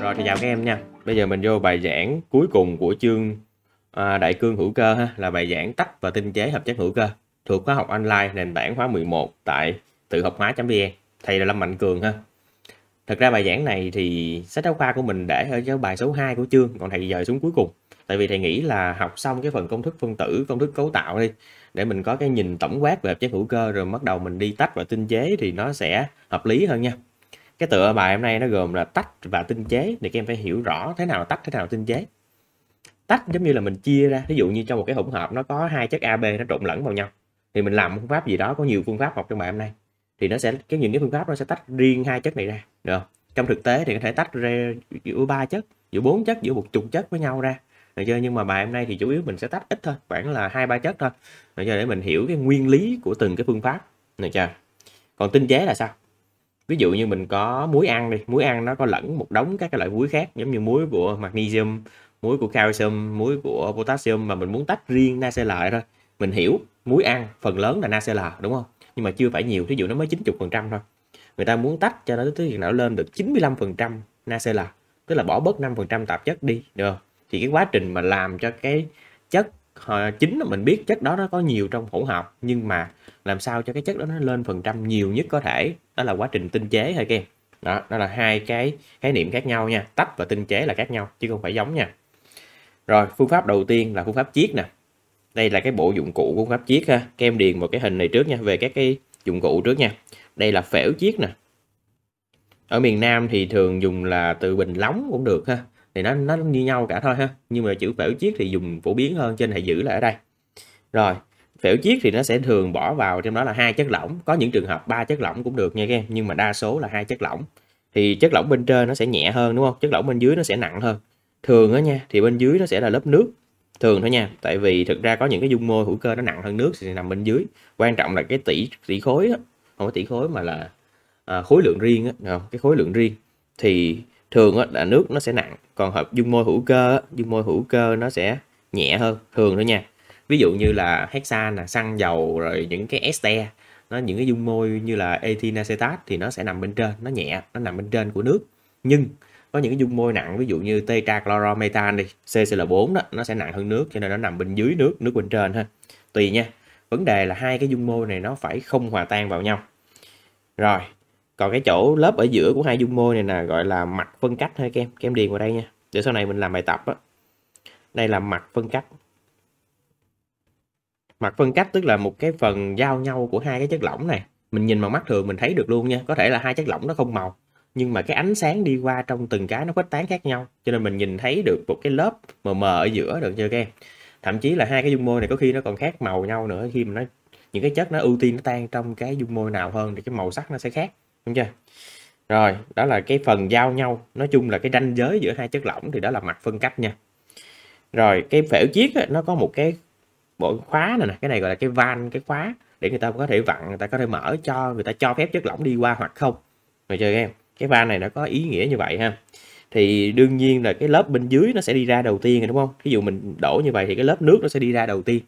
rồi thì chào các em nha bây giờ mình vô bài giảng cuối cùng của chương à, đại cương hữu cơ ha, là bài giảng tách và tinh chế hợp chất hữu cơ thuộc khóa học online nền tảng khóa 11 tại tự học hóa.vn thầy là Lâm Mạnh Cường ha Thực ra bài giảng này thì sách giáo khoa của mình để ở cái bài số 2 của chương còn thầy dời xuống cuối cùng tại vì thầy nghĩ là học xong cái phần công thức phân tử công thức cấu tạo đi để mình có cái nhìn tổng quát về hợp chất hữu cơ rồi bắt đầu mình đi tách và tinh chế thì nó sẽ hợp lý hơn nha cái tựa bài hôm nay nó gồm là tách và tinh chế thì các em phải hiểu rõ thế nào tách thế nào tinh chế tách giống như là mình chia ra ví dụ như trong một cái hỗn hợp nó có hai chất AB nó trộn lẫn vào nhau thì mình làm phương pháp gì đó có nhiều phương pháp học trong bài hôm nay thì nó sẽ cái những cái phương pháp nó sẽ tách riêng hai chất này ra được không trong thực tế thì có thể tách ra giữa ba chất giữa bốn chất giữa một chục chất với nhau ra được chưa nhưng mà bài hôm nay thì chủ yếu mình sẽ tách ít thôi khoảng là hai ba chất thôi được chưa để mình hiểu cái nguyên lý của từng cái phương pháp được chưa còn tinh chế là sao ví dụ như mình có muối ăn đi muối ăn nó có lẫn một đống các cái loại muối khác giống như muối của magnesium muối của calcium muối của potassium mà mình muốn tách riêng NaCl lại thôi mình hiểu muối ăn phần lớn là NaCl đúng không nhưng mà chưa phải nhiều ví dụ nó mới 90% thôi người ta muốn tách cho nó tới chừng nào lên được 95% NaCl tức là bỏ bớt 5% tạp chất đi được không thì cái quá trình mà làm cho cái chất ờ, chính là mình biết chất đó nó có nhiều trong hỗn hợp nhưng mà làm sao cho cái chất đó nó lên phần trăm nhiều nhất có thể đó là quá trình tinh chế thôi kem đó đó là hai cái khái niệm khác nhau nha tách và tinh chế là khác nhau chứ không phải giống nha rồi phương pháp đầu tiên là phương pháp chiết nè đây là cái bộ dụng cụ của phương pháp chiết ha các điền vào cái hình này trước nha về các cái dụng cụ trước nha đây là phễu chiết nè ở miền Nam thì thường dùng là từ bình lóng cũng được ha thì nó nó như nhau cả thôi ha nhưng mà chữ phễu chiết thì dùng phổ biến hơn trên hãy giữ lại ở đây rồi phễu chiết thì nó sẽ thường bỏ vào trong đó là hai chất lỏng có những trường hợp ba chất lỏng cũng được nha các em nhưng mà đa số là hai chất lỏng thì chất lỏng bên trên nó sẽ nhẹ hơn đúng không chất lỏng bên dưới nó sẽ nặng hơn thường á nha thì bên dưới nó sẽ là lớp nước thường thôi nha tại vì thực ra có những cái dung môi hữu cơ nó nặng hơn nước thì nằm bên dưới quan trọng là cái tỷ tỷ khối á không phải tỷ khối mà là à, khối lượng riêng á cái khối lượng riêng thì thường á, là nước nó sẽ nặng còn hợp dung môi hữu cơ dung môi hữu cơ nó sẽ nhẹ hơn thường thôi nha ví dụ như là hexa là xăng dầu rồi những cái este nó những cái dung môi như là ethyl acetate thì nó sẽ nằm bên trên nó nhẹ nó nằm bên trên của nước nhưng có những cái dung môi nặng ví dụ như tetrachloromethan đi CCl4 đó nó sẽ nặng hơn nước cho nên nó nằm bên dưới nước nước bên trên ha tùy nha vấn đề là hai cái dung môi này nó phải không hòa tan vào nhau rồi còn cái chỗ lớp ở giữa của hai dung môi này là gọi là mặt phân cách thôi kem kem điền vào đây nha để sau này mình làm bài tập á đây là mặt phân cách mặt phân cách tức là một cái phần giao nhau của hai cái chất lỏng này mình nhìn bằng mắt thường mình thấy được luôn nha có thể là hai chất lỏng nó không màu nhưng mà cái ánh sáng đi qua trong từng cái nó khuếch tán khác nhau cho nên mình nhìn thấy được một cái lớp mờ mờ ở giữa được chưa kem? thậm chí là hai cái dung môi này có khi nó còn khác màu nhau nữa khi mà nó những cái chất nó ưu tiên nó tan trong cái dung môi nào hơn thì cái màu sắc nó sẽ khác đúng chưa rồi đó là cái phần giao nhau nói chung là cái ranh giới giữa hai chất lỏng thì đó là mặt phân cách nha rồi cái phễu chiếc ấy, nó có một cái bộ khóa này nè cái này gọi là cái van cái khóa để người ta có thể vặn người ta có thể mở cho người ta cho phép chất lỏng đi qua hoặc không được chơi em cái van này nó có ý nghĩa như vậy ha thì đương nhiên là cái lớp bên dưới nó sẽ đi ra đầu tiên rồi đúng không ví dụ mình đổ như vậy thì cái lớp nước nó sẽ đi ra đầu tiên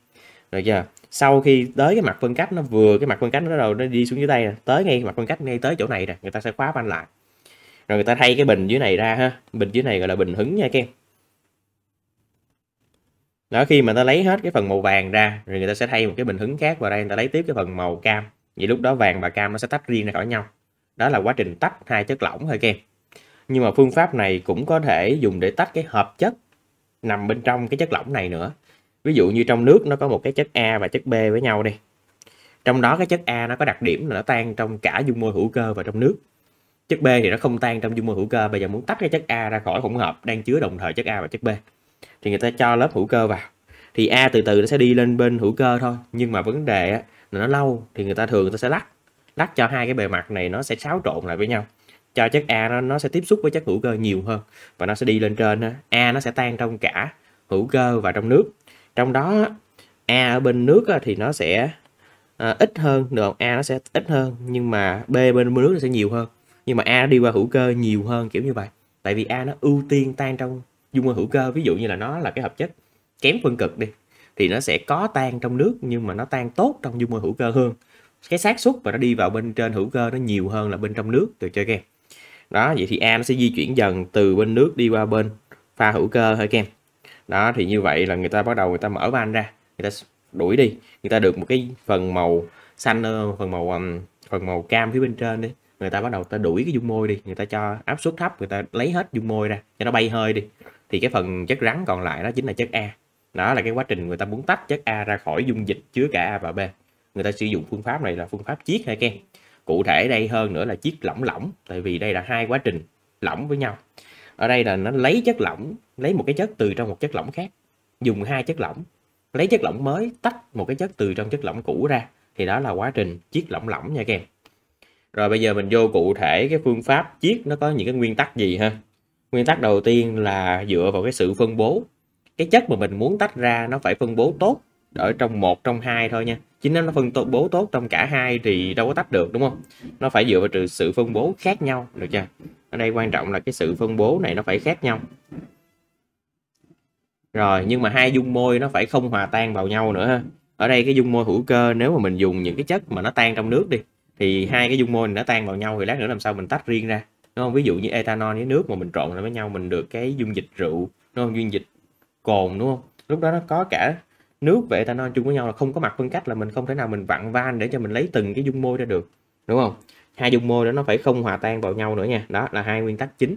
rồi chưa sau khi tới cái mặt phân cách nó vừa cái mặt phân cách nó đầu nó đi xuống dưới đây tới ngay mặt phân cách ngay tới chỗ này rồi người ta sẽ khóa van lại rồi người ta thay cái bình dưới này ra ha bình dưới này gọi là bình hứng nha các em đó khi mà ta lấy hết cái phần màu vàng ra rồi người ta sẽ thay một cái bình hứng khác vào đây người ta lấy tiếp cái phần màu cam vậy lúc đó vàng và cam nó sẽ tách riêng ra khỏi nhau đó là quá trình tách hai chất lỏng thôi các nhưng mà phương pháp này cũng có thể dùng để tách cái hợp chất nằm bên trong cái chất lỏng này nữa ví dụ như trong nước nó có một cái chất A và chất B với nhau đi trong đó cái chất A nó có đặc điểm là nó tan trong cả dung môi hữu cơ và trong nước chất B thì nó không tan trong dung môi hữu cơ bây giờ muốn tách cái chất A ra khỏi hỗn hợp đang chứa đồng thời chất A và chất B thì người ta cho lớp hữu cơ vào thì A từ từ nó sẽ đi lên bên hữu cơ thôi nhưng mà vấn đề là nó lâu thì người ta thường người ta sẽ lắc lắc cho hai cái bề mặt này nó sẽ xáo trộn lại với nhau cho chất A nó nó sẽ tiếp xúc với chất hữu cơ nhiều hơn và nó sẽ đi lên trên A nó sẽ tan trong cả hữu cơ và trong nước trong đó a ở bên nước thì nó sẽ à, ít hơn được a nó sẽ ít hơn nhưng mà b bên nước nó sẽ nhiều hơn nhưng mà a đi qua hữu cơ nhiều hơn kiểu như vậy tại vì a nó ưu tiên tan trong dung môi hữu cơ ví dụ như là nó là cái hợp chất kém phân cực đi thì nó sẽ có tan trong nước nhưng mà nó tan tốt trong dung môi hữu cơ hơn cái xác suất và nó đi vào bên trên hữu cơ nó nhiều hơn là bên trong nước từ chơi các đó vậy thì a nó sẽ di chuyển dần từ bên nước đi qua bên pha hữu cơ thôi các đó thì như vậy là người ta bắt đầu người ta mở van ra người ta đuổi đi người ta được một cái phần màu xanh ờ, phần màu phần màu cam phía bên trên đi người ta bắt đầu ta đuổi cái dung môi đi người ta cho áp suất thấp người ta lấy hết dung môi ra cho nó bay hơi đi thì cái phần chất rắn còn lại đó chính là chất a đó là cái quá trình người ta muốn tách chất a ra khỏi dung dịch chứa cả a và b người ta sử dụng phương pháp này là phương pháp chiết hay kem cụ thể đây hơn nữa là chiết lỏng lỏng tại vì đây là hai quá trình lỏng với nhau ở đây là nó lấy chất lỏng lấy một cái chất từ trong một chất lỏng khác dùng hai chất lỏng lấy chất lỏng mới tách một cái chất từ trong chất lỏng cũ ra thì đó là quá trình chiết lỏng lỏng nha các em rồi bây giờ mình vô cụ thể cái phương pháp chiết nó có những cái nguyên tắc gì ha nguyên tắc đầu tiên là dựa vào cái sự phân bố cái chất mà mình muốn tách ra nó phải phân bố tốt ở trong một trong hai thôi nha chính nó phân bố tốt trong cả hai thì đâu có tách được đúng không nó phải dựa vào sự phân bố khác nhau được chưa ở đây quan trọng là cái sự phân bố này nó phải khác nhau rồi nhưng mà hai dung môi nó phải không hòa tan vào nhau nữa ha ở đây cái dung môi hữu cơ nếu mà mình dùng những cái chất mà nó tan trong nước đi thì hai cái dung môi này nó tan vào nhau thì lát nữa làm sao mình tách riêng ra đúng không ví dụ như ethanol với nước mà mình trộn lại với nhau mình được cái dung dịch rượu đúng không dung dịch cồn đúng không lúc đó nó có cả nước và ethanol chung với nhau là không có mặt phân cách là mình không thể nào mình vặn van để cho mình lấy từng cái dung môi ra được đúng không hai dung môi đó nó phải không hòa tan vào nhau nữa nha đó là hai nguyên tắc chính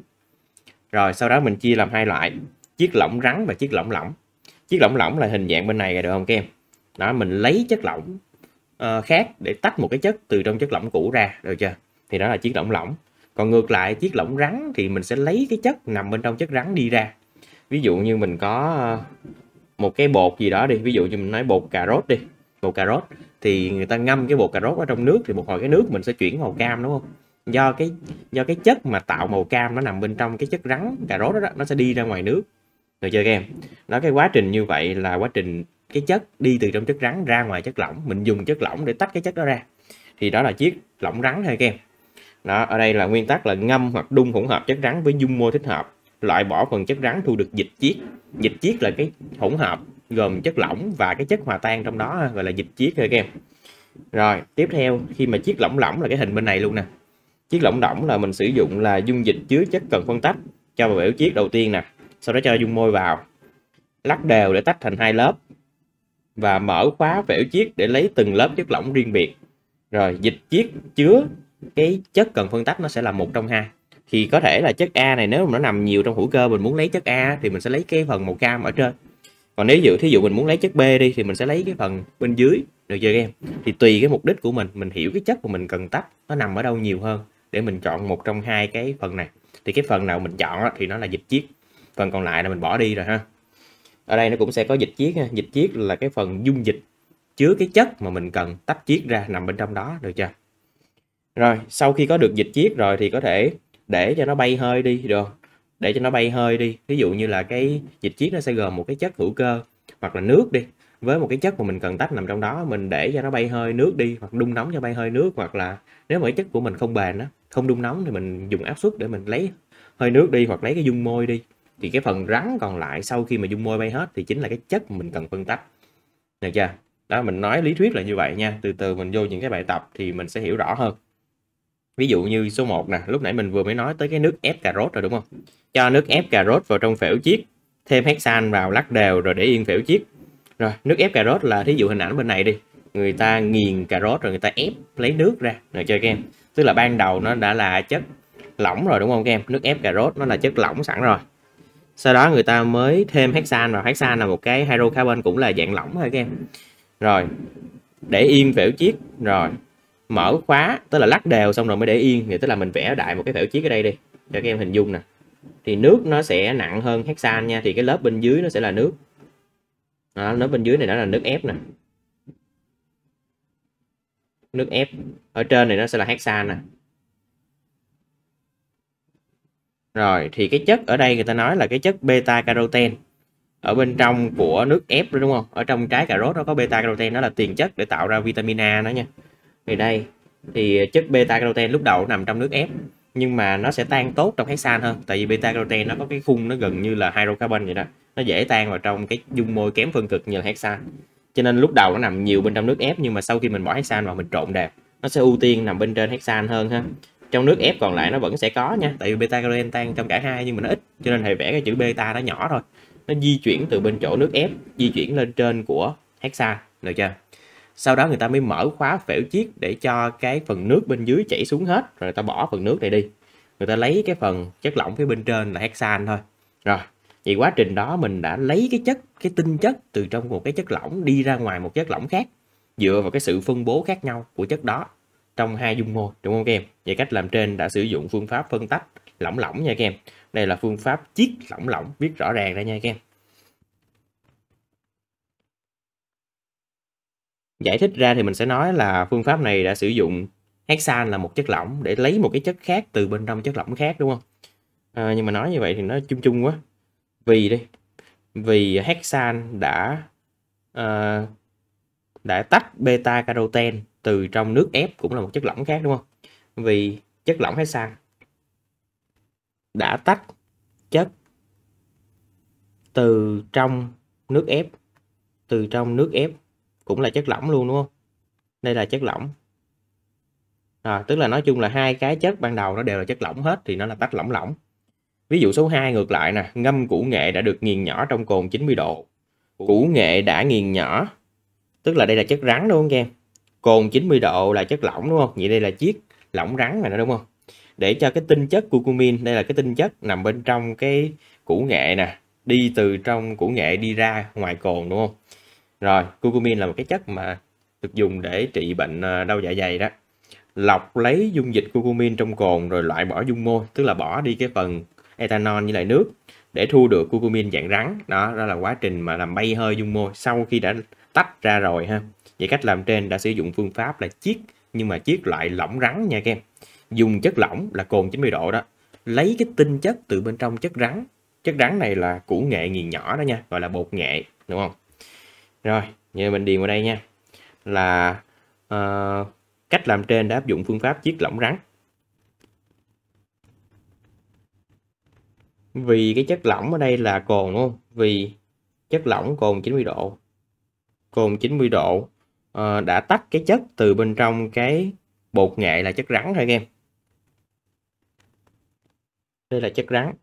rồi sau đó mình chia làm hai loại chiếc lỏng rắn và chiếc lỏng lỏng chiếc lỏng lỏng là hình dạng bên này rồi được không các em đó mình lấy chất lỏng uh, khác để tách một cái chất từ trong chất lỏng cũ ra được chưa thì đó là chiếc lỏng lỏng còn ngược lại chiếc lỏng rắn thì mình sẽ lấy cái chất nằm bên trong chất rắn đi ra ví dụ như mình có ờ, một cái bột gì đó đi ví dụ như mình nói bột cà rốt đi bột cà rốt thì người ta ngâm cái bột cà rốt ở trong nước thì một hồi cái nước mình sẽ chuyển màu cam đúng không do cái do cái chất mà tạo màu cam nó nằm bên trong cái chất rắn cà rốt đó, đó nó sẽ đi ra ngoài nước người chơi game nó cái quá trình như vậy là quá trình cái chất đi từ trong chất rắn ra ngoài chất lỏng mình dùng chất lỏng để tách cái chất đó ra thì đó là chiếc lỏng rắn thôi các em đó ở đây là nguyên tắc là ngâm hoặc đun hỗn hợp chất rắn với dung môi thích hợp loại bỏ phần chất rắn thu được dịch chiết dịch chiết là cái hỗn hợp gồm chất lỏng và cái chất hòa tan trong đó gọi là dịch chiết thôi các rồi tiếp theo khi mà chiếc lỏng lỏng là cái hình bên này luôn nè chiếc lỏng lỏng là mình sử dụng là dung dịch chứa chất cần phân tách cho vào biểu chiết đầu tiên nè sau đó cho dung môi vào lắc đều để tách thành hai lớp và mở khóa vẻo chiếc để lấy từng lớp chất lỏng riêng biệt rồi dịch chiếc chứa cái chất cần phân tách nó sẽ là một trong hai thì có thể là chất A này nếu mà nó nằm nhiều trong hữu cơ mình muốn lấy chất A thì mình sẽ lấy cái phần màu cam ở trên còn nếu dụ thí dụ mình muốn lấy chất B đi thì mình sẽ lấy cái phần bên dưới được chưa em thì tùy cái mục đích của mình mình hiểu cái chất mà mình cần tách nó nằm ở đâu nhiều hơn để mình chọn một trong hai cái phần này thì cái phần nào mình chọn thì nó là dịch chiếc phần còn lại là mình bỏ đi rồi ha ở đây nó cũng sẽ có dịch chiết ha. dịch chiết là cái phần dung dịch chứa cái chất mà mình cần tách chiết ra nằm bên trong đó được chưa rồi sau khi có được dịch chiết rồi thì có thể để cho nó bay hơi đi được để cho nó bay hơi đi ví dụ như là cái dịch chiết nó sẽ gồm một cái chất hữu cơ hoặc là nước đi với một cái chất mà mình cần tách nằm trong đó mình để cho nó bay hơi nước đi hoặc đun nóng cho bay hơi nước hoặc là nếu mà cái chất của mình không bền á không đun nóng thì mình dùng áp suất để mình lấy hơi nước đi hoặc lấy cái dung môi đi thì cái phần rắn còn lại sau khi mà dung môi bay hết thì chính là cái chất mình cần phân tách được chưa đó mình nói lý thuyết là như vậy nha từ từ mình vô những cái bài tập thì mình sẽ hiểu rõ hơn ví dụ như số 1 nè lúc nãy mình vừa mới nói tới cái nước ép cà rốt rồi đúng không cho nước ép cà rốt vào trong phễu chiết thêm hexan vào lắc đều rồi để yên phễu chiết rồi nước ép cà rốt là thí dụ hình ảnh bên này đi người ta nghiền cà rốt rồi người ta ép lấy nước ra rồi chơi các tức là ban đầu nó đã là chất lỏng rồi đúng không các em nước ép cà rốt nó là chất lỏng sẵn rồi sau đó người ta mới thêm hexan vào hexan là một cái hydrocarbon cũng là dạng lỏng thôi các em rồi để yên phễu chiếc rồi mở khóa tức là lắc đều xong rồi mới để yên thì tức là mình vẽ đại một cái phễu chiếc ở đây đi cho các em hình dung nè thì nước nó sẽ nặng hơn hexan nha thì cái lớp bên dưới nó sẽ là nước đó, lớp bên dưới này đó là nước ép nè nước ép ở trên này nó sẽ là hexan nè Rồi thì cái chất ở đây người ta nói là cái chất beta caroten ở bên trong của nước ép đúng không? Ở trong trái cà rốt nó có beta caroten nó là tiền chất để tạo ra vitamin A nó nha. Thì đây thì chất beta caroten lúc đầu nằm trong nước ép nhưng mà nó sẽ tan tốt trong hexan hơn tại vì beta caroten nó có cái khung nó gần như là hydrocarbon vậy đó. Nó dễ tan vào trong cái dung môi kém phân cực như là hexan. Cho nên lúc đầu nó nằm nhiều bên trong nước ép nhưng mà sau khi mình bỏ hexan vào mình trộn đều, nó sẽ ưu tiên nằm bên trên hexan hơn ha trong nước ép còn lại nó vẫn sẽ có nha tại vì beta carotene tan trong cả hai nhưng mà nó ít cho nên thầy vẽ cái chữ beta nó nhỏ thôi nó di chuyển từ bên chỗ nước ép di chuyển lên trên của hexa được chưa sau đó người ta mới mở khóa phễu chiếc để cho cái phần nước bên dưới chảy xuống hết rồi người ta bỏ phần nước này đi người ta lấy cái phần chất lỏng phía bên trên là hexan thôi rồi vậy quá trình đó mình đã lấy cái chất cái tinh chất từ trong một cái chất lỏng đi ra ngoài một chất lỏng khác dựa vào cái sự phân bố khác nhau của chất đó trong hai dung môi đúng không các em vậy cách làm trên đã sử dụng phương pháp phân tách lỏng lỏng nha các em đây là phương pháp chiết lỏng lỏng viết rõ ràng ra nha các em giải thích ra thì mình sẽ nói là phương pháp này đã sử dụng hexan là một chất lỏng để lấy một cái chất khác từ bên trong chất lỏng khác đúng không à, nhưng mà nói như vậy thì nó chung chung quá vì đi vì hexan đã uh, đã tách beta caroten từ trong nước ép cũng là một chất lỏng khác đúng không? Vì chất lỏng hay sang đã tách chất từ trong nước ép từ trong nước ép cũng là chất lỏng luôn đúng không? Đây là chất lỏng. À, tức là nói chung là hai cái chất ban đầu nó đều là chất lỏng hết thì nó là tách lỏng lỏng. Ví dụ số 2 ngược lại nè, ngâm củ nghệ đã được nghiền nhỏ trong cồn 90 độ. Củ nghệ đã nghiền nhỏ. Tức là đây là chất rắn đúng không các em? cồn 90 độ là chất lỏng đúng không vậy đây là chiếc lỏng rắn rồi đúng không để cho cái tinh chất curcumin đây là cái tinh chất nằm bên trong cái củ nghệ nè đi từ trong củ nghệ đi ra ngoài cồn đúng không rồi curcumin là một cái chất mà được dùng để trị bệnh à, đau dạ dày đó lọc lấy dung dịch curcumin trong cồn rồi loại bỏ dung môi tức là bỏ đi cái phần ethanol với lại nước để thu được curcumin dạng rắn đó đó là quá trình mà làm bay hơi dung môi sau khi đã tách ra rồi ha Vậy cách làm trên đã sử dụng phương pháp là chiết nhưng mà chiết loại lỏng rắn nha các em. Dùng chất lỏng là cồn 90 độ đó, lấy cái tinh chất từ bên trong chất rắn. Chất rắn này là củ nghệ nghiền nhỏ đó nha, gọi là bột nghệ đúng không? Rồi, như mình điền vào đây nha. Là uh, cách làm trên đã áp dụng phương pháp chiết lỏng rắn. Vì cái chất lỏng ở đây là cồn đúng không? Vì chất lỏng cồn 90 độ. Cồn 90 độ uh, đã tách cái chất từ bên trong cái bột nghệ là chất rắn thôi anh em đây là chất rắn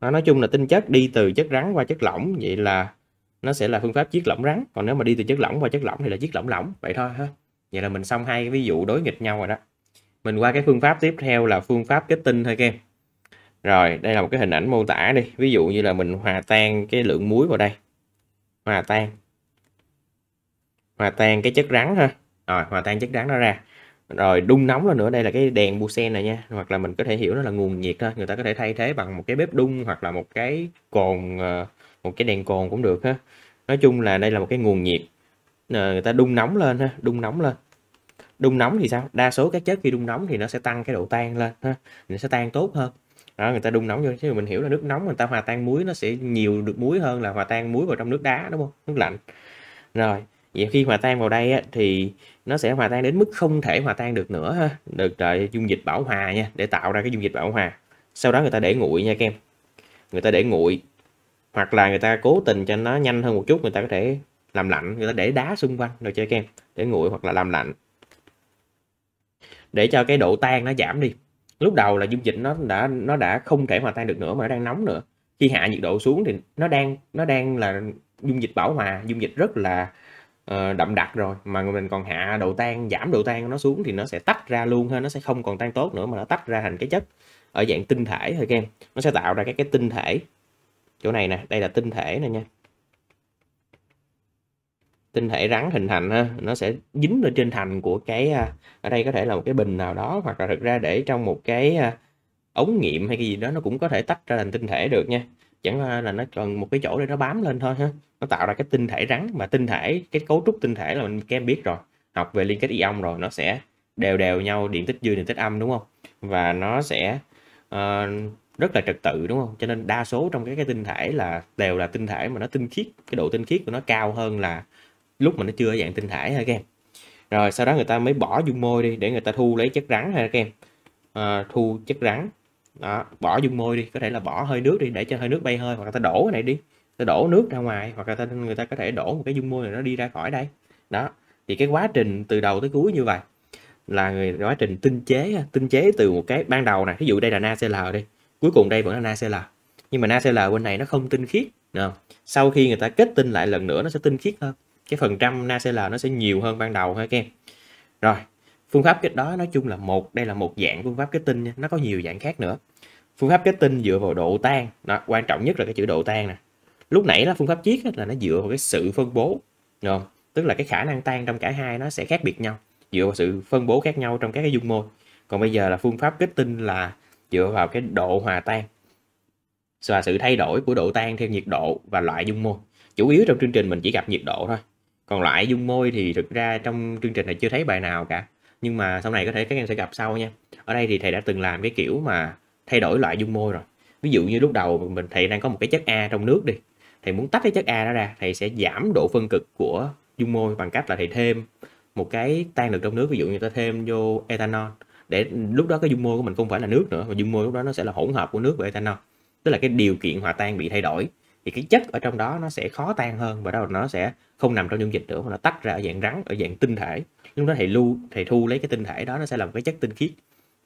nó nói chung là tinh chất đi từ chất rắn qua chất lỏng vậy là nó sẽ là phương pháp chiết lỏng rắn còn nếu mà đi từ chất lỏng qua chất lỏng thì là chiết lỏng lỏng vậy thôi ha vậy là mình xong hai cái ví dụ đối nghịch nhau rồi đó mình qua cái phương pháp tiếp theo là phương pháp kết tinh thôi các em rồi đây là một cái hình ảnh mô tả đi ví dụ như là mình hòa tan cái lượng muối vào đây hòa tan hòa tan cái chất rắn ha rồi hòa tan chất rắn nó ra rồi đun nóng lên nữa đây là cái đèn bu sen này nha hoặc là mình có thể hiểu nó là nguồn nhiệt ha người ta có thể thay thế bằng một cái bếp đun hoặc là một cái cồn ờ, một cái đèn cồn cũng được ha nói chung là đây là một cái nguồn nhiệt ờ, người ta đun nóng lên ha đun nóng lên đun nóng thì sao đa số các chất khi đun nóng thì nó sẽ tăng cái độ tan lên ha nó sẽ tan tốt hơn đó người ta đun nóng vô chứ mình hiểu là nước nóng người ta hòa tan muối nó sẽ nhiều được muối hơn là hòa tan muối vào trong nước đá đúng không nước lạnh rồi vậy khi hòa tan vào đây á, thì nó sẽ hòa tan đến mức không thể hòa tan được nữa ha. được đợi dung dịch bảo hòa nha để tạo ra cái dung dịch bảo hòa sau đó người ta để nguội nha các em người ta để nguội hoặc là người ta cố tình cho nó nhanh hơn một chút người ta có thể làm lạnh người ta để đá xung quanh rồi chơi kem để nguội hoặc là làm lạnh để cho cái độ tan nó giảm đi lúc đầu là dung dịch nó đã nó đã không thể hòa tan được nữa mà nó đang nóng nữa khi hạ nhiệt độ xuống thì nó đang nó đang là dung dịch bảo hòa dung dịch rất là Ờ, đậm đặc rồi mà mình còn hạ độ tan giảm độ tan của nó xuống thì nó sẽ tách ra luôn ha nó sẽ không còn tan tốt nữa mà nó tách ra thành cái chất ở dạng tinh thể thôi các em nó sẽ tạo ra các cái tinh thể chỗ này nè đây là tinh thể này nha tinh thể rắn hình thành ha nó sẽ dính lên trên thành của cái à, ở đây có thể là một cái bình nào đó hoặc là thực ra để trong một cái à, ống nghiệm hay cái gì đó nó cũng có thể tách ra thành tinh thể được nha chẳng qua là nó cần một cái chỗ để nó bám lên thôi ha nó tạo ra cái tinh thể rắn mà tinh thể cái cấu trúc tinh thể là mình kem biết rồi học về liên kết ion rồi nó sẽ đều đều nhau điện tích dương điện tích âm đúng không và nó sẽ uh, rất là trật tự đúng không cho nên đa số trong cái cái tinh thể là đều là tinh thể mà nó tinh khiết cái độ tinh khiết của nó cao hơn là lúc mà nó chưa dạng tinh thể ha các em rồi sau đó người ta mới bỏ dung môi đi để người ta thu lấy chất rắn ha các em à, thu chất rắn đó, bỏ dung môi đi có thể là bỏ hơi nước đi để cho hơi nước bay hơi hoặc là ta đổ cái này đi ta đổ nước ra ngoài hoặc là ta, người ta có thể đổ một cái dung môi này nó đi ra khỏi đây đó thì cái quá trình từ đầu tới cuối như vậy là người quá trình tinh chế tinh chế từ một cái ban đầu này ví dụ đây là NaCl đi cuối cùng đây vẫn là NaCl nhưng mà NaCl bên này nó không tinh khiết không? sau khi người ta kết tinh lại lần nữa nó sẽ tinh khiết hơn cái phần trăm NaCl nó sẽ nhiều hơn ban đầu ha các em rồi phương pháp kết đó nói chung là một đây là một dạng phương pháp kết tinh nha nó có nhiều dạng khác nữa phương pháp kết tinh dựa vào độ tan đó, quan trọng nhất là cái chữ độ tan nè lúc nãy là phương pháp chiết là nó dựa vào cái sự phân bố đúng không tức là cái khả năng tan trong cả hai nó sẽ khác biệt nhau dựa vào sự phân bố khác nhau trong các cái dung môi còn bây giờ là phương pháp kết tinh là dựa vào cái độ hòa tan và sự thay đổi của độ tan theo nhiệt độ và loại dung môi chủ yếu trong chương trình mình chỉ gặp nhiệt độ thôi còn loại dung môi thì thực ra trong chương trình này chưa thấy bài nào cả nhưng mà sau này có thể các em sẽ gặp sau nha ở đây thì thầy đã từng làm cái kiểu mà thay đổi loại dung môi rồi ví dụ như lúc đầu mình thầy đang có một cái chất a trong nước đi thầy muốn tách cái chất a đó ra thầy sẽ giảm độ phân cực của dung môi bằng cách là thầy thêm một cái tan được trong nước ví dụ như ta thêm vô ethanol để lúc đó cái dung môi của mình không phải là nước nữa mà dung môi lúc đó nó sẽ là hỗn hợp của nước và ethanol tức là cái điều kiện hòa tan bị thay đổi thì cái chất ở trong đó nó sẽ khó tan hơn và đó nó sẽ không nằm trong dung dịch nữa mà nó tách ra ở dạng rắn ở dạng tinh thể lúc đó thầy lưu thầy thu lấy cái tinh thể đó nó sẽ làm cái chất tinh khiết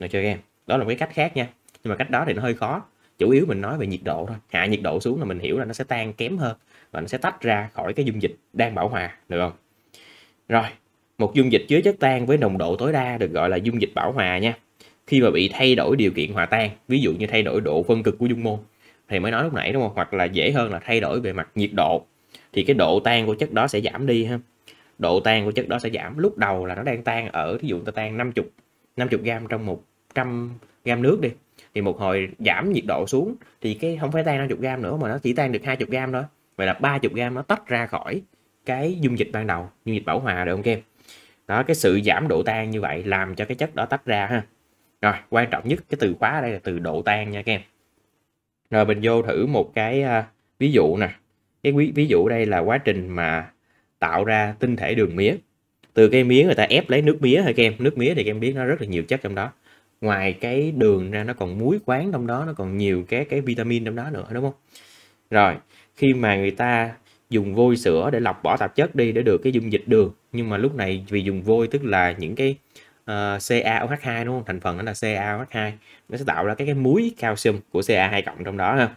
rồi chơi các em đó là một cái cách khác nha nhưng mà cách đó thì nó hơi khó chủ yếu mình nói về nhiệt độ thôi hạ nhiệt độ xuống là mình hiểu là nó sẽ tan kém hơn và nó sẽ tách ra khỏi cái dung dịch đang bảo hòa được không rồi một dung dịch chứa chất tan với nồng độ tối đa được gọi là dung dịch bảo hòa nha khi mà bị thay đổi điều kiện hòa tan ví dụ như thay đổi độ phân cực của dung mol thì mới nói lúc nãy đúng không hoặc là dễ hơn là thay đổi về mặt nhiệt độ thì cái độ tan của chất đó sẽ giảm đi ha độ tan của chất đó sẽ giảm lúc đầu là nó đang tan ở thí dụ ta tan 50 50 gram trong 100 gram nước đi thì một hồi giảm nhiệt độ xuống thì cái không phải tan 50 gram nữa mà nó chỉ tan được 20 gram thôi vậy là 30 gram nó tách ra khỏi cái dung dịch ban đầu dung dịch bảo hòa được không kem đó cái sự giảm độ tan như vậy làm cho cái chất đó tách ra ha rồi quan trọng nhất cái từ khóa ở đây là từ độ tan nha kem rồi mình vô thử một cái uh, ví dụ nè cái ví, ví dụ đây là quá trình mà tạo ra tinh thể đường mía từ cây mía người ta ép lấy nước mía hả các em nước mía thì em biết nó rất là nhiều chất trong đó ngoài cái đường ra nó còn muối khoáng trong đó nó còn nhiều cái cái vitamin trong đó nữa đúng không rồi khi mà người ta dùng vôi sữa để lọc bỏ tạp chất đi để được cái dung dịch đường nhưng mà lúc này vì dùng vôi tức là những cái uh, ờ, CaOH2 đúng không thành phần đó là CaOH2 nó sẽ tạo ra cái cái muối calcium của Ca2 cộng trong đó ha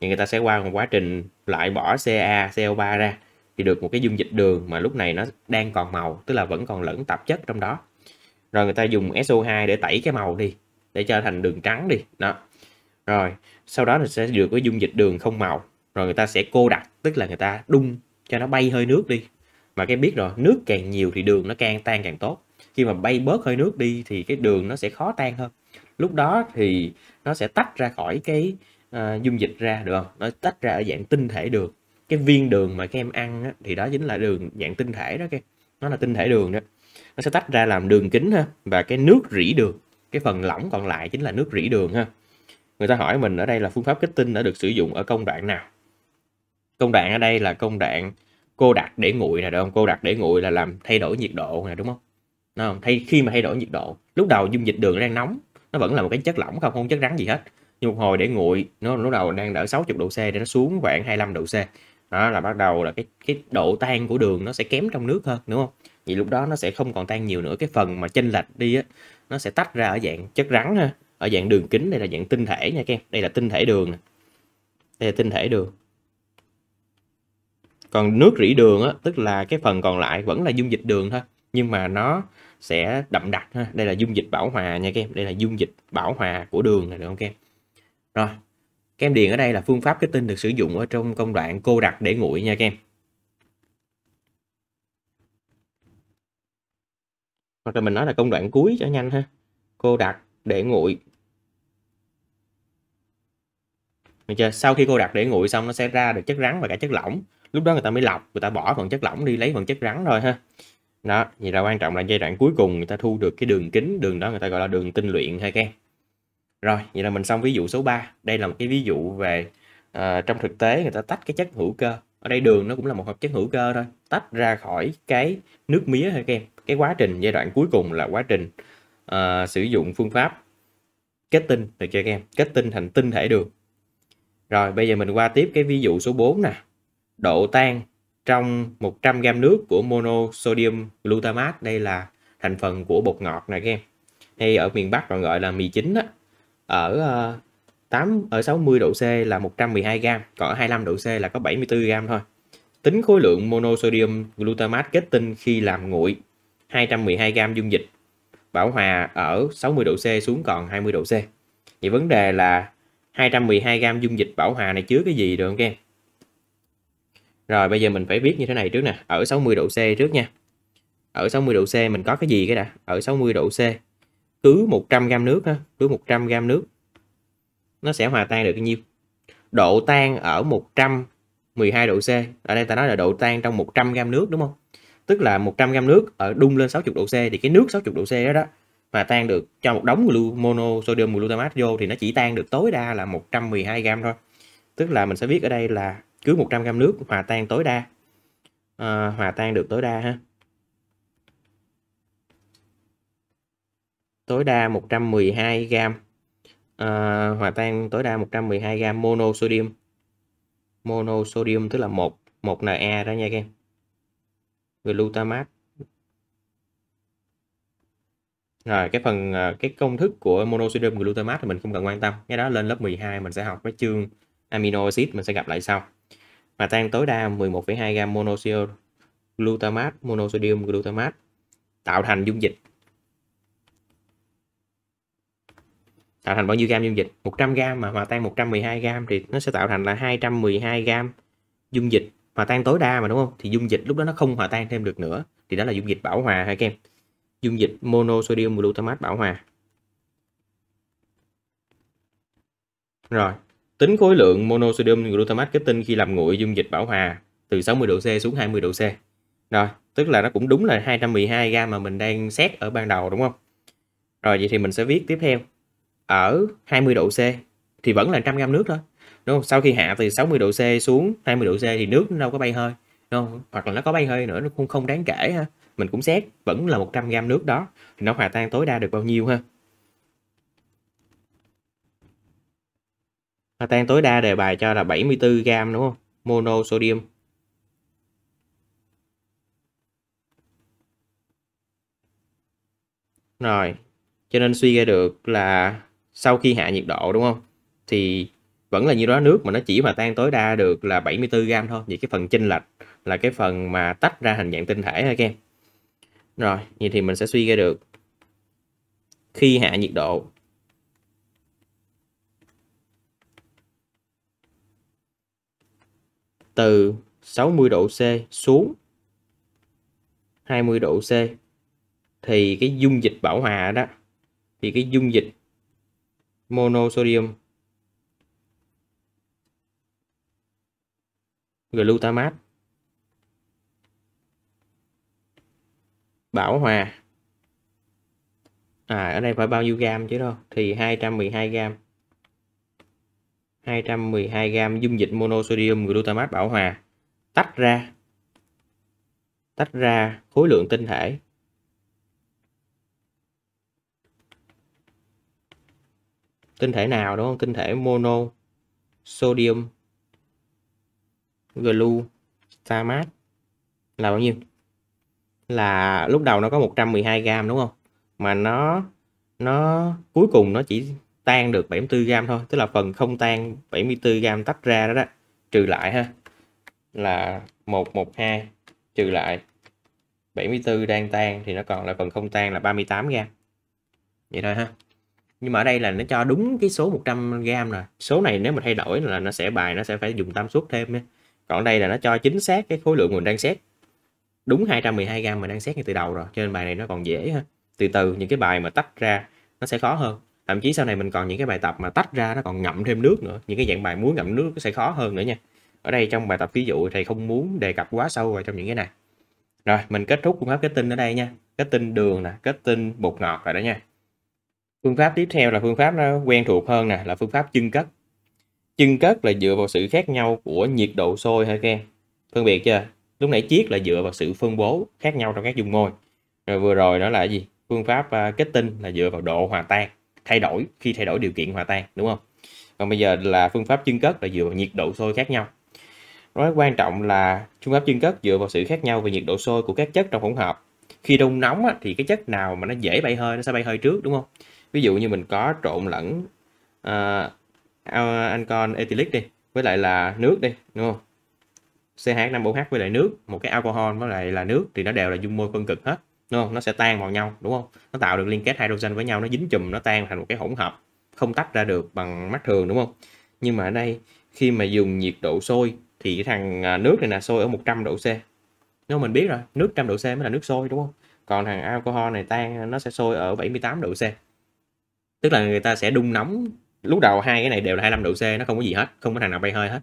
thì người ta sẽ qua một quá trình loại bỏ Ca CO3 ra thì được một cái dung dịch đường mà lúc này nó đang còn màu tức là vẫn còn lẫn tạp chất trong đó rồi người ta dùng SO2 để tẩy cái màu đi để cho thành đường trắng đi đó rồi sau đó thì sẽ được cái dung dịch đường không màu rồi người ta sẽ cô đặc tức là người ta đun cho nó bay hơi nước đi mà cái biết rồi nước càng nhiều thì đường nó càng tan càng tốt khi mà bay bớt hơi nước đi thì cái đường nó sẽ khó tan hơn lúc đó thì nó sẽ tách ra khỏi cái uh, dung dịch ra được không nó tách ra ở dạng tinh thể đường cái viên đường mà các em ăn á, thì đó chính là đường dạng tinh thể đó kia nó là tinh thể đường đó nó sẽ tách ra làm đường kính ha và cái nước rỉ đường cái phần lỏng còn lại chính là nước rỉ đường ha người ta hỏi mình ở đây là phương pháp kết tinh đã được sử dụng ở công đoạn nào công đoạn ở đây là công đoạn cô đặt để nguội nè đúng không cô đặt để nguội là làm thay đổi nhiệt độ nè đúng không đúng không thay khi mà thay đổi nhiệt độ lúc đầu dung dịch đường đang nóng nó vẫn là một cái chất lỏng không không chất rắn gì hết nhưng một hồi để nguội nó lúc đầu đang đỡ 60 độ C để nó xuống khoảng 25 độ C đó là bắt đầu là cái cái độ tan của đường nó sẽ kém trong nước hơn đúng không vì lúc đó nó sẽ không còn tan nhiều nữa cái phần mà chênh lệch đi á nó sẽ tách ra ở dạng chất rắn ha ở dạng đường kính đây là dạng tinh thể nha các em đây là tinh thể đường đây là tinh thể đường còn nước rỉ đường á tức là cái phần còn lại vẫn là dung dịch đường thôi nhưng mà nó sẽ đậm đặc ha đây là dung dịch bảo hòa nha các em đây là dung dịch bảo hòa của đường này được không các em rồi kem em điền ở đây là phương pháp kết tinh được sử dụng ở trong công đoạn cô đặc để nguội nha kem Hoặc là mình nói là công đoạn cuối cho nhanh ha. Cô đặc để nguội. Được chưa? Sau khi cô đặc để nguội xong nó sẽ ra được chất rắn và cả chất lỏng. Lúc đó người ta mới lọc, người ta bỏ phần chất lỏng đi lấy phần chất rắn thôi ha. Đó, vậy là quan trọng là giai đoạn cuối cùng người ta thu được cái đường kính, đường đó người ta gọi là đường tinh luyện hay kem em. Rồi, vậy là mình xong ví dụ số 3. Đây là một cái ví dụ về à, trong thực tế người ta tách cái chất hữu cơ. Ở đây đường nó cũng là một hợp chất hữu cơ thôi, tách ra khỏi cái nước mía thôi các em. Cái quá trình giai đoạn cuối cùng là quá trình à, sử dụng phương pháp kết tinh được chưa các em? Kết tinh thành tinh thể đường. Rồi, bây giờ mình qua tiếp cái ví dụ số 4 nè. Độ tan trong 100 g nước của monosodium glutamate đây là thành phần của bột ngọt nè các em. Hay ở miền Bắc còn gọi là mì chính á ở uh, 8 ở 60 độ C là 112 gram, còn ở 25 độ C là có 74 gram thôi. Tính khối lượng monosodium glutamate kết tinh khi làm nguội 212 gram dung dịch bảo hòa ở 60 độ C xuống còn 20 độ C. Vậy vấn đề là 212 gram dung dịch bảo hòa này chứa cái gì được không các Rồi bây giờ mình phải viết như thế này trước nè, ở 60 độ C trước nha. Ở 60 độ C mình có cái gì cái đã? Ở 60 độ C cứ 100 gram nước ha, cứ 100 gram nước nó sẽ hòa tan được bao nhiêu? Độ tan ở 112 độ C. Ở đây ta nói là độ tan trong 100 gram nước đúng không? Tức là 100 gram nước ở đun lên 60 độ C thì cái nước 60 độ C đó đó mà tan được cho một đống mono sodium glutamate vô thì nó chỉ tan được tối đa là 112 gram thôi. Tức là mình sẽ viết ở đây là cứ 100 gram nước hòa tan tối đa. À, hòa tan được tối đa ha tối đa 112 g uh, hòa tan tối đa 112 g monosodium monosodium tức là một một Na đó nha các em glutamate rồi cái phần ờ, cái công thức của monosodium glutamate thì mình không cần quan tâm cái đó lên lớp 12 mình sẽ học cái chương amino acid mình sẽ gặp lại sau mà tan tối đa 11,2 gam monosodium glutamate monosodium glutamate tạo thành dung dịch tạo thành bao nhiêu gam dung dịch 100 gam mà hòa tan 112 gam thì nó sẽ tạo thành là 212 gam dung dịch hòa tan tối đa mà đúng không thì dung dịch lúc đó nó không hòa tan thêm được nữa thì đó là dung dịch bảo hòa hả các em dung dịch monosodium glutamate bảo hòa rồi tính khối lượng monosodium glutamate kết tinh khi làm nguội dung dịch bảo hòa từ 60 độ C xuống 20 độ C rồi tức là nó cũng đúng là 212 gam mà mình đang xét ở ban đầu đúng không rồi vậy thì mình sẽ viết tiếp theo ở 20 độ C thì vẫn là 100 g nước thôi đúng không sau khi hạ từ 60 độ C xuống 20 độ C thì nước nó đâu có bay hơi đúng không hoặc là nó có bay hơi nữa nó cũng không đáng kể ha mình cũng xét vẫn là 100 g nước đó thì nó hòa tan tối đa được bao nhiêu ha hòa tan tối đa đề bài cho là 74 g đúng không monosodium rồi cho nên suy ra được là sau khi hạ nhiệt độ đúng không thì vẫn là như đó nước mà nó chỉ mà tan tối đa được là 74 gram thôi vậy cái phần chênh lệch là cái phần mà tách ra hình dạng tinh thể thôi các em rồi vậy thì mình sẽ suy ra được khi hạ nhiệt độ từ 60 độ C xuống 20 độ C thì cái dung dịch bảo hòa đó thì cái dung dịch monosodium glutamate bảo hòa à ở đây phải bao nhiêu gam chứ đâu thì 212 gam 212 gam dung dịch monosodium glutamate bảo hòa tách ra tách ra khối lượng tinh thể tinh thể nào đúng không tinh thể mono sodium glu tamat là bao nhiêu là lúc đầu nó có 112 gram đúng không mà nó nó cuối cùng nó chỉ tan được 74 gram thôi tức là phần không tan 74 gram tách ra đó đó trừ lại ha là 112 trừ lại 74 đang tan thì nó còn là phần không tan là 38 gram vậy thôi ha nhưng mà ở đây là nó cho đúng cái số 100 g rồi số này nếu mà thay đổi là nó sẽ bài nó sẽ phải dùng tam suất thêm nhé còn đây là nó cho chính xác cái khối lượng mình đang xét đúng 212 g mình đang xét ngay từ đầu rồi cho nên bài này nó còn dễ ha từ từ những cái bài mà tách ra nó sẽ khó hơn thậm chí sau này mình còn những cái bài tập mà tách ra nó còn ngậm thêm nước nữa những cái dạng bài muốn ngậm nước nó sẽ khó hơn nữa nha ở đây trong bài tập ví dụ thầy không muốn đề cập quá sâu vào trong những cái này rồi mình kết thúc phương pháp kết tinh ở đây nha kết tinh đường nè kết tinh bột ngọt rồi đó nha Phương pháp tiếp theo là phương pháp nó quen thuộc hơn nè, là phương pháp chân cất. Chân cất là dựa vào sự khác nhau của nhiệt độ sôi hơi kem. Phân biệt chưa? Lúc nãy chiết là dựa vào sự phân bố khác nhau trong các dung môi. Rồi vừa rồi đó là gì? Phương pháp à, kết tinh là dựa vào độ hòa tan, thay đổi khi thay đổi điều kiện hòa tan, đúng không? Còn bây giờ là phương pháp chân cất là dựa vào nhiệt độ sôi khác nhau. Nói quan trọng là phương pháp chân cất dựa vào sự khác nhau về nhiệt độ sôi của các chất trong hỗn hợp. Khi đun nóng thì cái chất nào mà nó dễ bay hơi nó sẽ bay hơi trước đúng không? ví dụ như mình có trộn lẫn uh, à, ancon ethylic đi với lại là nước đi đúng không CH5OH với lại nước một cái alcohol với lại là nước thì nó đều là dung môi phân cực hết đúng không nó sẽ tan vào nhau đúng không nó tạo được liên kết hydrogen với nhau nó dính chùm nó tan thành một cái hỗn hợp không tách ra được bằng mắt thường đúng không nhưng mà ở đây khi mà dùng nhiệt độ sôi thì cái thằng à, nước này là sôi ở 100 độ C nếu mình biết rồi nước 100 độ C mới là nước sôi đúng không còn thằng alcohol này tan nó sẽ sôi ở 78 độ C tức là người ta sẽ đun nóng lúc đầu hai cái này đều là 25 độ C nó không có gì hết không có thằng nào bay hơi hết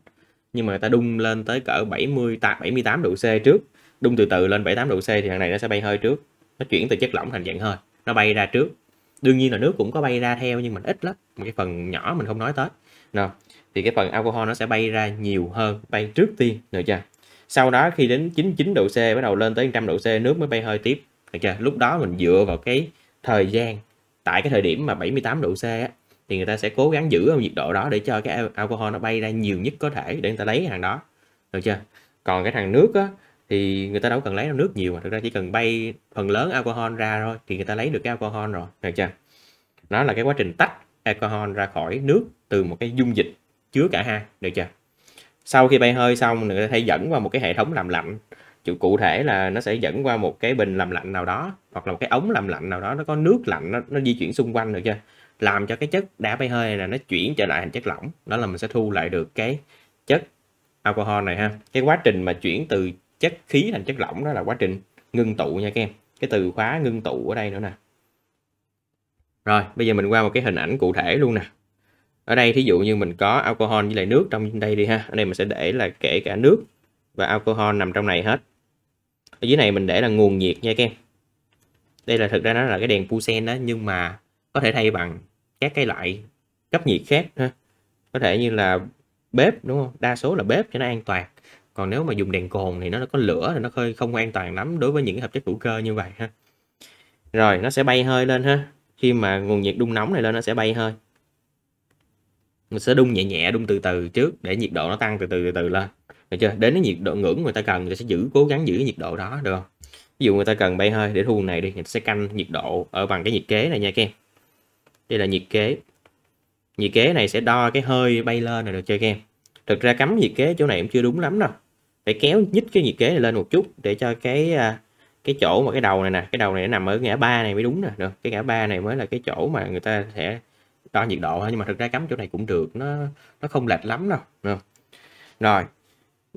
nhưng mà người ta đun lên tới cỡ 70 78 độ C trước đun từ từ lên 78 độ C thì thằng này nó sẽ bay hơi trước nó chuyển từ chất lỏng thành dạng hơi nó bay ra trước đương nhiên là nước cũng có bay ra theo nhưng mình ít lắm một cái phần nhỏ mình không nói tới nào thì cái phần alcohol nó sẽ bay ra nhiều hơn bay trước tiên được chưa sau đó khi đến 99 độ C bắt đầu lên tới 100 độ C nước mới bay hơi tiếp được chưa lúc đó mình dựa vào cái thời gian tại cái thời điểm mà 78 độ C á, thì người ta sẽ cố gắng giữ nhiệt độ đó để cho cái alcohol nó bay ra nhiều nhất có thể để người ta lấy hàng đó được chưa còn cái thằng nước á, thì người ta đâu cần lấy nước nhiều mà thực ra chỉ cần bay phần lớn alcohol ra thôi thì người ta lấy được cái alcohol rồi được chưa nó là cái quá trình tách alcohol ra khỏi nước từ một cái dung dịch chứa cả hai được chưa sau khi bay hơi xong người ta thay dẫn vào một cái hệ thống làm lạnh chịu cụ thể là nó sẽ dẫn qua một cái bình làm lạnh nào đó hoặc là một cái ống làm lạnh nào đó nó có nước lạnh nó, nó di chuyển xung quanh được chưa làm cho cái chất đá bay hơi này là nó chuyển trở lại thành chất lỏng đó là mình sẽ thu lại được cái chất alcohol này ha cái quá trình mà chuyển từ chất khí thành chất lỏng đó là quá trình ngưng tụ nha các em cái từ khóa ngưng tụ ở đây nữa nè rồi bây giờ mình qua một cái hình ảnh cụ thể luôn nè ở đây thí dụ như mình có alcohol với lại nước trong đây đi ha ở đây mình sẽ để là kể cả nước và alcohol nằm trong này hết dưới này mình để là nguồn nhiệt nha các em đây là thực ra nó là cái đèn Pusen đó nhưng mà có thể thay bằng các cái loại cấp nhiệt khác ha có thể như là bếp đúng không đa số là bếp cho nó an toàn còn nếu mà dùng đèn cồn thì nó có lửa thì nó hơi không an toàn lắm đối với những hợp chất hữu cơ như vậy ha rồi nó sẽ bay hơi lên ha khi mà nguồn nhiệt đun nóng này lên nó sẽ bay hơi mình sẽ đun nhẹ nhẹ đun từ từ trước để nhiệt độ nó tăng từ từ từ từ lên được chưa đến cái nhiệt độ ngưỡng người ta cần người ta sẽ giữ cố gắng giữ cái nhiệt độ đó được không ví dụ người ta cần bay hơi để thu này đi người ta sẽ canh nhiệt độ ở bằng cái nhiệt kế này nha các em đây là nhiệt kế nhiệt kế này sẽ đo cái hơi bay lên này được chưa các thực ra cắm nhiệt kế chỗ này cũng chưa đúng lắm đâu phải kéo nhích cái nhiệt kế này lên một chút để cho cái à, cái chỗ mà cái đầu này nè cái đầu này nó nằm ở ngã ba này mới đúng nè được cái ngã ba này mới là cái chỗ mà người ta sẽ đo nhiệt độ nhưng mà thực ra cắm chỗ này cũng được nó nó không lệch lắm đâu được rồi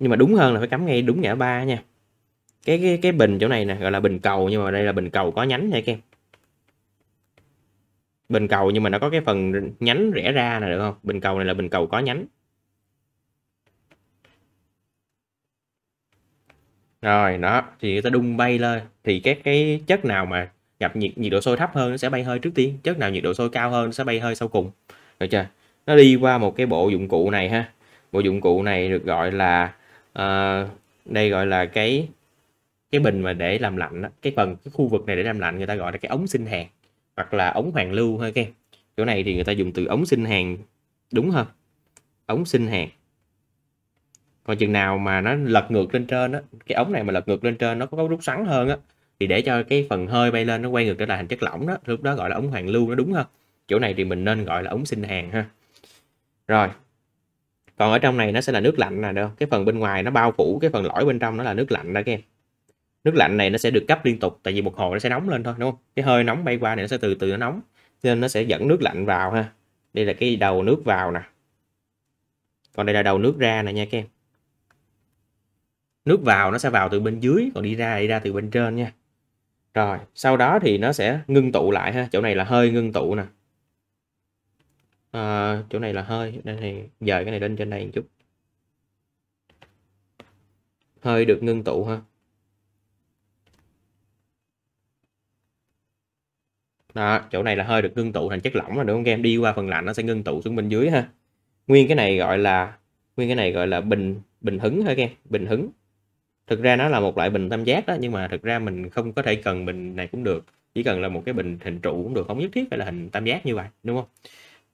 nhưng mà đúng hơn là phải cắm ngay đúng ngã ba nha cái cái cái bình chỗ này nè gọi là bình cầu nhưng mà đây là bình cầu có nhánh nha các em bình cầu nhưng mà nó có cái phần nhánh rẽ ra nè được không bình cầu này là bình cầu có nhánh rồi đó thì người ta đun bay lên thì các cái chất nào mà gặp nhiệt nhiệt độ sôi thấp hơn nó sẽ bay hơi trước tiên chất nào nhiệt độ sôi cao hơn nó sẽ bay hơi sau cùng được chưa nó đi qua một cái bộ dụng cụ này ha bộ dụng cụ này được gọi là à, đây gọi là cái cái bình mà để làm lạnh đó. cái phần cái khu vực này để làm lạnh người ta gọi là cái ống sinh hàng hoặc là ống hoàng lưu ha các em chỗ này thì người ta dùng từ ống sinh hàng đúng không ống sinh hàng còn chừng nào mà nó lật ngược lên trên á cái ống này mà lật ngược lên trên nó có rút trúc sắn hơn á thì để cho cái phần hơi bay lên nó quay ngược trở lại thành chất lỏng đó lúc đó gọi là ống hoàng lưu nó đúng không chỗ này thì mình nên gọi là ống sinh hàng ha rồi còn ở trong này nó sẽ là nước lạnh nè được cái phần bên ngoài nó bao phủ cái phần lõi bên trong nó là nước lạnh đó các em nước lạnh này nó sẽ được cấp liên tục tại vì một hồi nó sẽ nóng lên thôi đúng không cái hơi nóng bay qua này nó sẽ từ từ nó nóng nên nó sẽ dẫn nước lạnh vào ha đây là cái đầu nước vào nè còn đây là đầu nước ra nè nha các em nước vào nó sẽ vào từ bên dưới còn đi ra đi ra từ bên trên nha rồi sau đó thì nó sẽ ngưng tụ lại ha chỗ này là hơi ngưng tụ nè à, chỗ này là hơi nên thì dời cái này lên trên này một chút hơi được ngưng tụ ha đó, chỗ này là hơi được ngưng tụ thành chất lỏng rồi đúng không em đi qua phần lạnh nó sẽ ngưng tụ xuống bên dưới ha nguyên cái này gọi là nguyên cái này gọi là bình bình hứng thôi em bình hứng thực ra nó là một loại bình tam giác đó nhưng mà thực ra mình không có thể cần bình này cũng được chỉ cần là một cái bình hình trụ cũng được không nhất thiết phải là hình tam giác như vậy đúng không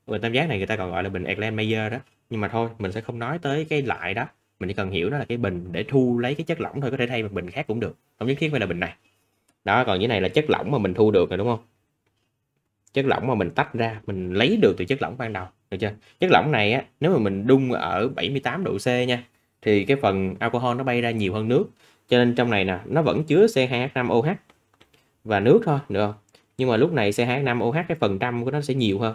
bình tam giác này người ta còn gọi là bình Erlenmeyer đó nhưng mà thôi mình sẽ không nói tới cái loại đó mình chỉ cần hiểu đó là cái bình để thu lấy cái chất lỏng thôi có thể thay bằng bình khác cũng được không nhất thiết phải là bình này đó còn như này là chất lỏng mà mình thu được rồi đúng không chất lỏng mà mình tách ra mình lấy được từ chất lỏng ban đầu được chưa chất lỏng này á nếu mà mình đun ở 78 độ C nha thì cái phần alcohol nó bay ra nhiều hơn nước cho nên trong này nè nó vẫn chứa c h 5 oh và nước thôi được không nhưng mà lúc này c h 5 oh cái phần trăm của nó sẽ nhiều hơn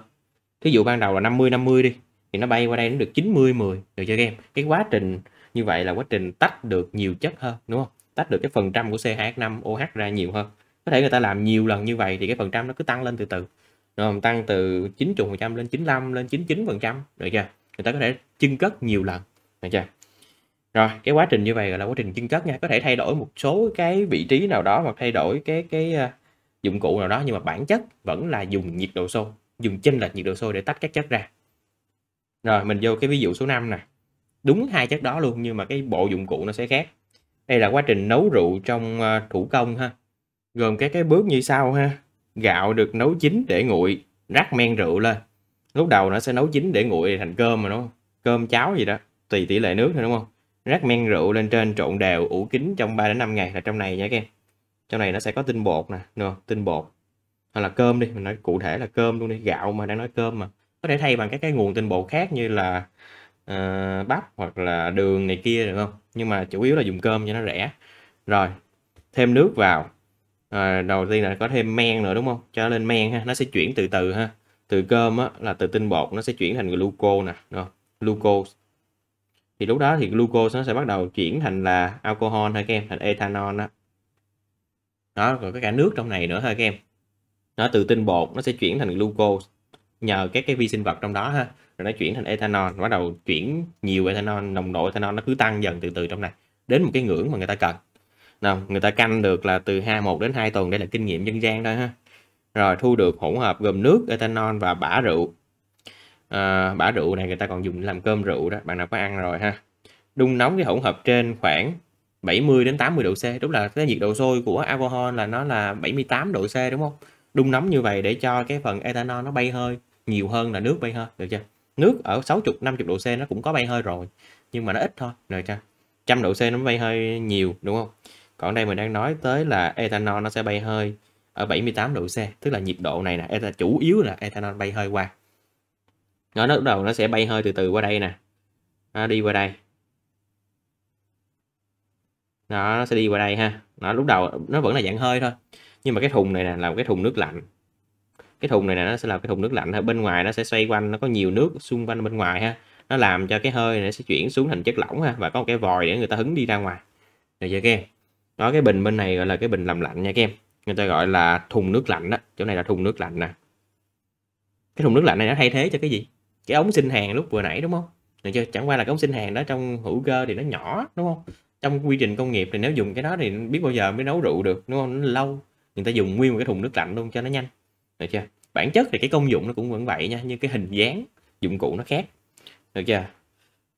thí dụ ban đầu là 50 50 đi thì nó bay qua đây nó được 90 10 được chơi em cái quá trình như vậy là quá trình tách được nhiều chất hơn đúng không tách được cái phần trăm của CH5OH ra nhiều hơn có thể người ta làm nhiều lần như vậy thì cái phần trăm nó cứ tăng lên từ từ đúng không? tăng từ 90 phần trăm lên 95 lên 99 phần trăm được chưa người ta có thể chưng cất nhiều lần được chưa rồi cái quá trình như vậy gọi là quá trình chưng cất nha có thể thay đổi một số cái vị trí nào đó hoặc thay đổi cái cái ờ, dụng cụ nào đó nhưng mà bản chất vẫn là dùng nhiệt độ xô dùng chênh lệch nhiệt độ sôi để tách các chất ra rồi mình vô cái ví dụ số 5 nè đúng hai chất đó luôn nhưng mà cái bộ dụng cụ nó sẽ khác đây là quá trình nấu rượu trong ờ, thủ công ha gồm các cái bước như sau ha gạo được nấu chín để nguội rắc men rượu lên lúc đầu nó sẽ nấu chín để nguội thành cơm mà nó cơm cháo gì đó tùy tỷ lệ nước thôi đúng không rắc men rượu lên trên trộn đều ủ kín trong 3 đến 5 ngày là trong này nha các em trong này nó sẽ có tinh bột nè đúng không? tinh bột hoặc là cơm đi mình nói cụ thể là cơm luôn đi gạo mà đang nói cơm mà có thể thay bằng các cái nguồn tinh bột khác như là uh, bắp hoặc là đường này kia được không nhưng mà chủ yếu là dùng cơm cho nó rẻ rồi thêm nước vào à, đầu tiên là có thêm men nữa đúng không cho lên men ha nó sẽ chuyển từ từ ha từ cơm á, là từ tinh bột nó sẽ chuyển thành gluco nè glucose thì lúc đó thì glucose nó sẽ bắt đầu chuyển thành là alcohol thôi các em thành ethanol đó đó rồi có cả nước trong này nữa thôi các em nó từ tinh bột nó sẽ chuyển thành glucose nhờ các cái vi sinh vật trong đó ha rồi nó chuyển thành ethanol bắt đầu chuyển nhiều ethanol nồng độ ethanol nó cứ tăng dần từ từ trong này đến một cái ngưỡng mà người ta cần nào người ta canh được là từ 1 đến 2 tuần đây là kinh nghiệm dân gian thôi ha rồi thu được hỗn hợp gồm nước ethanol và bã rượu à, bã rượu này người ta còn dùng để làm cơm rượu đó bạn nào có ăn rồi ha đun nóng cái hỗn hợp trên khoảng 70 đến 80 độ C đúng là cái nhiệt độ sôi của alcohol là nó là 78 độ C đúng không đun nóng như vậy để cho cái phần ethanol nó bay hơi nhiều hơn là nước bay hơi được chưa nước ở 60 50 độ C nó cũng có bay hơi rồi nhưng mà nó ít thôi được chưa trăm độ C nó bay hơi nhiều đúng không còn đây mình đang nói tới là ethanol nó sẽ bay hơi ở 78 độ C tức là nhiệt độ này nè chủ yếu là ethanol bay hơi qua nó lúc đầu nó sẽ bay hơi từ từ qua đây nè nó đi qua đây nó, nó sẽ đi qua đây ha nó lúc đầu nó vẫn là dạng hơi thôi nhưng mà cái thùng này là một cái thùng nước lạnh cái thùng này nó sẽ là cái thùng nước lạnh bên ngoài nó sẽ xoay quanh nó có nhiều nước xung quanh bên ngoài ha nó làm cho cái hơi này nó sẽ chuyển xuống thành chất lỏng ha và có một cái vòi để người ta hứng đi ra ngoài được chưa các em đó cái bình bên này gọi là cái bình làm lạnh nha các em người ta gọi là thùng nước lạnh đó chỗ này là thùng nước lạnh nè cái thùng nước lạnh này nó thay thế cho cái gì cái ống sinh hàng lúc vừa nãy đúng không được chưa chẳng qua là cái ống sinh hàng đó trong hữu cơ thì nó nhỏ đúng không trong quy trình công nghiệp thì nếu dùng cái đó thì biết bao giờ mới nấu rượu được đúng không nó lâu người ta dùng nguyên một cái thùng nước lạnh luôn cho nó nhanh được chưa bản chất thì cái công dụng nó cũng vẫn vậy nha nhưng cái hình dáng dụng cụ nó khác được chưa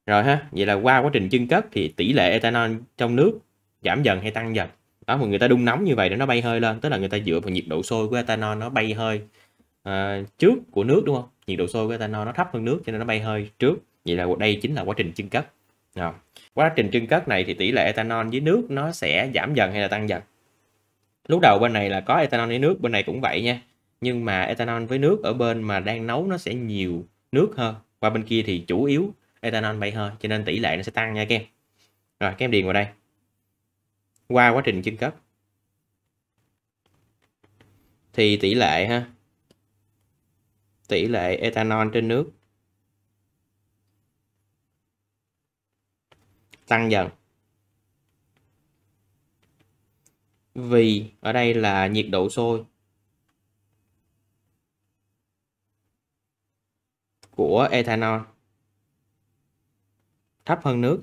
rồi ha vậy là qua quá trình chưng cất thì tỷ lệ ethanol trong nước giảm dần hay tăng dần đó mà người ta đun nóng như vậy để nó bay hơi lên tức là người ta dựa vào nhiệt độ sôi của ethanol nó bay hơi uh, trước của nước đúng không nhiệt độ sôi của ethanol nó thấp hơn nước cho nên nó bay hơi trước vậy là đây chính là quá trình chưng cất đó. quá trình chưng cất này thì tỷ lệ ethanol với nước nó sẽ giảm dần hay là tăng dần lúc đầu bên này là có ethanol với nước bên này cũng vậy nha nhưng mà ethanol với nước ở bên mà đang nấu nó sẽ nhiều nước hơn qua bên kia thì chủ yếu ethanol bay hơn cho nên tỷ lệ nó sẽ tăng nha các em rồi các em điền vào đây qua quá trình chân cấp thì tỷ lệ ha tỷ lệ ethanol trên nước tăng dần vì ở đây là nhiệt độ sôi của ethanol thấp hơn nước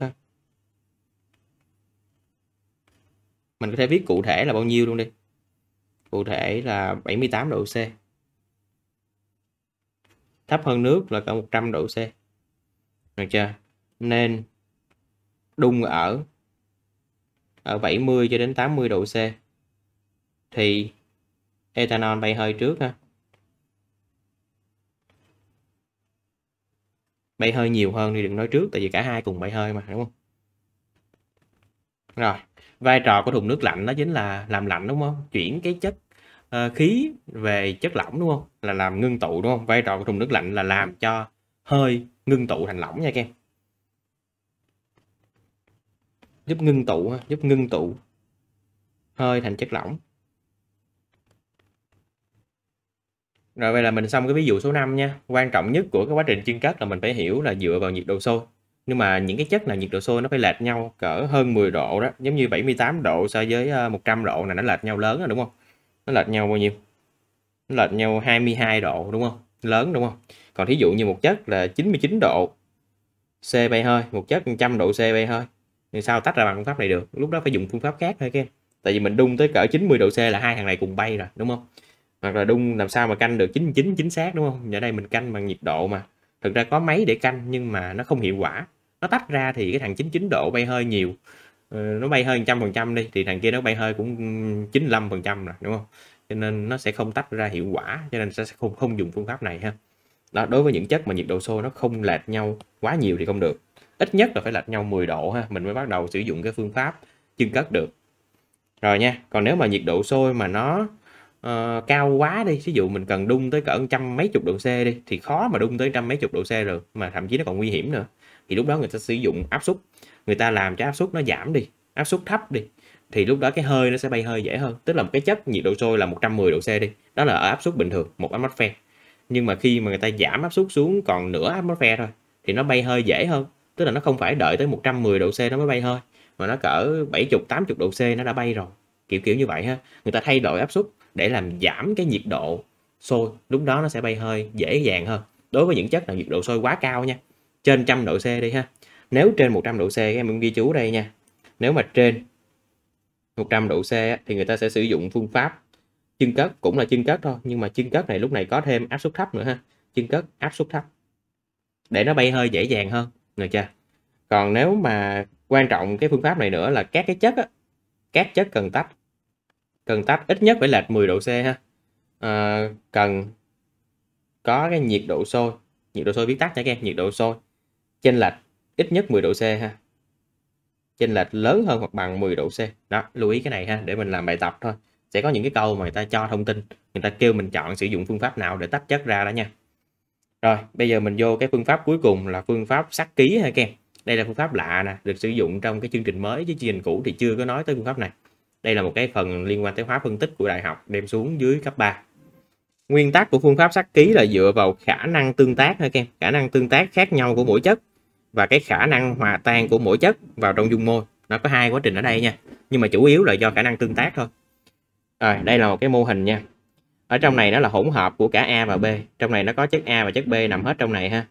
Mình có thể viết cụ thể là bao nhiêu luôn đi. Cụ thể là 78 độ C. Thấp hơn nước là cả 100 độ C. Được chưa? Nên đun ở ở 70 cho đến 80 độ C thì ethanol bay hơi trước ha bay hơi nhiều hơn thì đừng nói trước tại vì cả hai cùng bay hơi mà đúng không rồi vai trò của thùng nước lạnh đó chính là làm lạnh đúng không chuyển cái chất uh, khí về chất lỏng đúng không là làm ngưng tụ đúng không vai trò của thùng nước lạnh là làm cho hơi ngưng tụ thành lỏng nha các em giúp ngưng tụ giúp ngưng tụ hơi thành chất lỏng Rồi vậy là mình xong cái ví dụ số 5 nha. Quan trọng nhất của cái quá trình chiên cất là mình phải hiểu là dựa vào nhiệt độ sôi. Nhưng mà những cái chất là nhiệt độ sôi nó phải lệch nhau cỡ hơn 10 độ đó, giống như 78 độ so với 100 ờ, độ này nó lệch nhau lớn rồi đúng không? Nó lệch nhau bao nhiêu? Nó lệch nhau 22 độ đúng không? Lớn đúng không? Còn thí dụ như một chất là 99 độ C bay hơi, một chất 100 độ C bay hơi. Thì sao tách ra bằng phương pháp này được? Lúc đó phải dùng phương pháp khác thôi các em. Tại vì mình đun tới cỡ 90 độ C là hai thằng này cùng bay rồi, đúng không? hoặc là đun làm sao mà canh được 99 chính xác đúng không giờ đây mình canh bằng nhiệt độ mà thực ra có máy để canh nhưng mà nó không hiệu quả nó tách ra thì cái thằng 99 độ bay hơi nhiều ờ, nó bay hơi 100% phần trăm đi thì thằng kia nó bay hơi cũng 95 phần trăm rồi đúng không cho nên nó sẽ không tách ra hiệu quả cho nên sẽ không không dùng phương pháp này ha đó đối với những chất mà nhiệt độ xô nó không lệch nhau quá nhiều thì không được ít nhất là phải lệch nhau 10 độ ha mình mới bắt đầu sử dụng cái phương pháp chưng cất được rồi nha còn nếu mà nhiệt độ sôi mà nó uh, cao quá đi ví dụ mình cần đun tới cỡ trăm mấy chục độ C đi thì khó mà đun tới trăm mấy chục độ C rồi mà thậm chí nó còn nguy hiểm nữa thì lúc đó người ta sử dụng áp suất người ta làm cho áp suất nó giảm đi áp suất thấp đi thì lúc đó cái hơi nó sẽ bay hơi dễ hơn tức là một cái chất nhiệt độ sôi là 110 độ C đi đó là ở áp suất bình thường một atmosphere nhưng mà khi mà người ta giảm áp suất xuống còn nửa atmosphere thôi thì nó bay hơi dễ hơn tức là nó không phải đợi tới 110 độ C nó mới bay hơi mà nó cỡ 70 80 độ C nó đã bay rồi kiểu kiểu như vậy ha người ta thay đổi áp suất để làm giảm cái nhiệt độ sôi lúc đó nó sẽ bay hơi dễ dàng hơn đối với những chất là nhiệt độ sôi quá cao nha trên trăm độ C đi ha nếu trên 100 độ C em cũng ghi chú đây nha nếu mà trên 100 độ C thì người ta sẽ sử dụng phương pháp chân cất cũng là chân cất thôi nhưng mà chân cất này lúc này có thêm áp suất thấp nữa ha chân cất áp suất thấp để nó bay hơi dễ dàng hơn được chưa còn nếu mà quan trọng cái phương pháp này nữa là các cái chất á, các chất cần tách cần tách ít nhất phải lệch 10 độ C ha à, cần có cái nhiệt độ sôi nhiệt độ sôi viết tắt nha các em nhiệt độ sôi trên lệch ít nhất 10 độ C ha trên lệch lớn hơn hoặc bằng 10 độ C đó lưu ý cái này ha để mình làm bài tập thôi sẽ có những cái câu mà người ta cho thông tin người ta kêu mình chọn sử dụng phương pháp nào để tách chất ra đó nha rồi bây giờ mình vô cái phương pháp cuối cùng là phương pháp sắc ký ha các em đây là phương pháp lạ nè được sử dụng trong cái chương trình mới chứ chương trình cũ thì chưa có nói tới phương pháp này đây là một cái phần liên quan tới hóa phân tích của đại học đem xuống dưới cấp 3 nguyên tắc của phương pháp sắc ký là dựa vào khả năng tương tác hả các em khả năng tương tác khác nhau của mỗi chất và cái khả năng hòa tan của mỗi chất vào trong dung môi nó có hai quá trình ở đây nha nhưng mà chủ yếu là do khả năng tương tác thôi rồi đây là một cái mô hình nha ở trong này nó là hỗn hợp của cả A và B trong này nó có chất A và chất B nằm hết trong này ha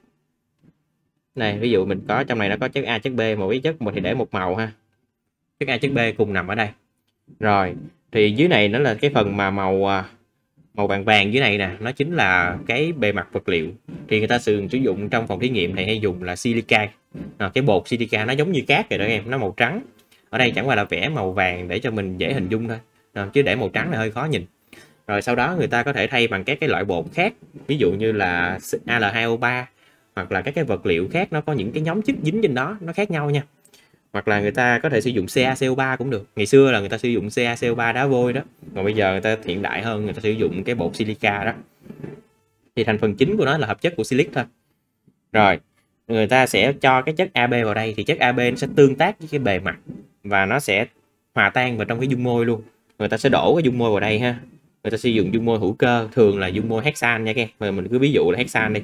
này ví dụ mình có trong này nó có chất A chất B một cái chất một thì để một màu ha chất A chất B cùng nằm ở đây rồi, thì dưới này nó là cái phần mà màu à, màu vàng vàng dưới này nè, nó chính là cái bề mặt vật liệu. Thì người ta thường sử dụng trong phòng thí nghiệm này hay dùng là silica. À, cái bột silica nó giống như cát rồi đó em, nó màu trắng. Ở đây chẳng qua là vẽ màu vàng để cho mình dễ hình dung thôi. À, chứ để màu trắng là hơi khó nhìn. Rồi sau đó người ta có thể thay bằng các cái loại bột khác, ví dụ như là Al2O3 hoặc là các cái vật liệu khác nó có những cái nhóm chất dính trên đó nó khác nhau nha hoặc là người ta có thể sử dụng CaCO3 cũng được ngày xưa là người ta sử dụng CaCO3 đá vôi đó còn bây giờ người ta hiện đại hơn người ta sử dụng cái bột silica đó thì thành phần chính của nó là hợp chất của silic thôi rồi người ta sẽ cho cái chất AB vào đây thì chất AB nó sẽ tương tác với cái bề mặt và nó sẽ hòa tan vào trong cái dung môi luôn người ta sẽ đổ cái dung môi vào đây ha người ta sử dụng dung môi hữu cơ thường là dung môi hexan nha các em mình cứ ví dụ là hexan đi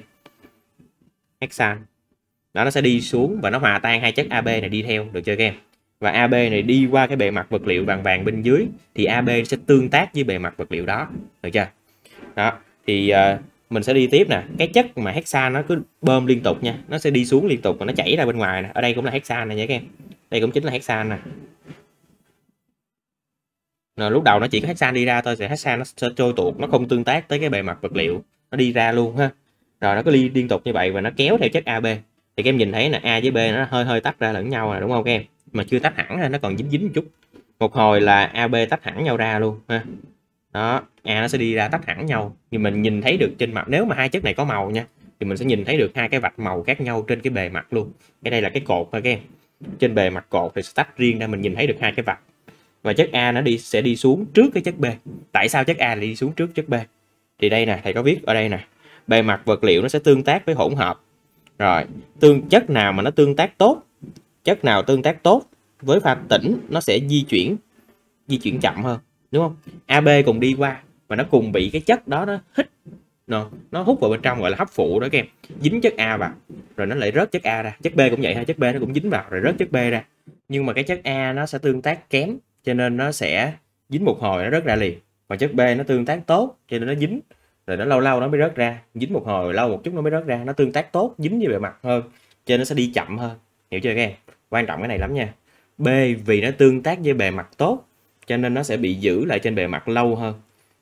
hexan đó nó sẽ đi xuống và nó hòa tan hai chất AB này đi theo được chưa các em và AB này đi qua cái bề mặt vật liệu vàng vàng bên dưới thì AB sẽ tương tác với bề mặt vật liệu đó được chưa đó thì uh, mình sẽ đi tiếp nè cái chất mà hexa nó cứ bơm liên tục nha nó sẽ đi xuống liên tục và nó chảy ra bên ngoài nè ở đây cũng là hexa này nhé các em đây cũng chính là hexa nè rồi lúc đầu nó chỉ có hexa đi ra thôi thì hexa nó sẽ trôi tuột nó không tương tác tới cái bề mặt vật liệu nó đi ra luôn ha rồi nó cứ đi liên tục như vậy và nó kéo theo chất AB thì các em nhìn thấy là a với b nó hơi hơi tách ra lẫn nhau rồi đúng không các em mà chưa tách hẳn ra nó còn dính dính một chút một hồi là ab tách hẳn nhau ra luôn ha đó a nó sẽ đi ra tách hẳn nhau thì mình nhìn thấy được trên mặt nếu mà hai chất này có màu nha thì mình sẽ nhìn thấy được hai cái vạch màu khác nhau trên cái bề mặt luôn cái đây là cái cột thôi các em trên bề mặt cột thì sẽ tách riêng ra mình nhìn thấy được hai cái vạch và chất a nó đi sẽ đi xuống trước cái chất b tại sao chất a lại đi xuống trước chất b thì đây nè thầy có viết ở đây nè bề mặt vật liệu nó sẽ tương tác với hỗn hợp rồi, tương chất nào mà nó tương tác tốt, chất nào tương tác tốt với pha tĩnh nó sẽ di chuyển di chuyển chậm hơn, đúng không? AB cùng đi qua và nó cùng bị cái chất đó nó hít nó, nó hút vào bên trong gọi là hấp phụ đó các em dính chất A vào rồi nó lại rớt chất A ra chất B cũng vậy ha chất B nó cũng dính vào rồi rớt chất B ra nhưng mà cái chất A nó sẽ tương tác kém cho nên nó sẽ dính một hồi nó rớt ra liền còn chất B nó tương tác tốt cho nên nó dính rồi nó lâu lâu nó mới rớt ra dính một hồi lâu một chút nó mới rớt ra nó tương tác tốt dính với bề mặt hơn cho nên nó sẽ đi chậm hơn hiểu chưa các em quan trọng cái này lắm nha b vì nó tương tác với bề mặt tốt cho nên nó sẽ bị giữ lại trên bề mặt lâu hơn